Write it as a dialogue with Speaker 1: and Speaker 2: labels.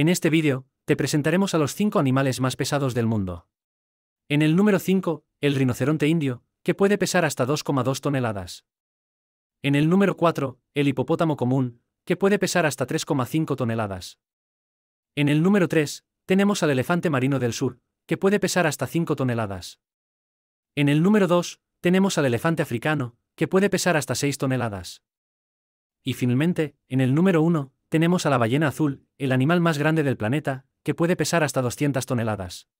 Speaker 1: En este vídeo, te presentaremos a los 5 animales más pesados del mundo. En el número 5, el rinoceronte indio, que puede pesar hasta 2,2 toneladas. En el número 4, el hipopótamo común, que puede pesar hasta 3,5 toneladas. En el número 3, tenemos al elefante marino del sur, que puede pesar hasta 5 toneladas. En el número 2, tenemos al elefante africano, que puede pesar hasta 6 toneladas. Y finalmente, en el número 1, tenemos a la ballena azul, el animal más grande del planeta, que puede pesar hasta 200 toneladas.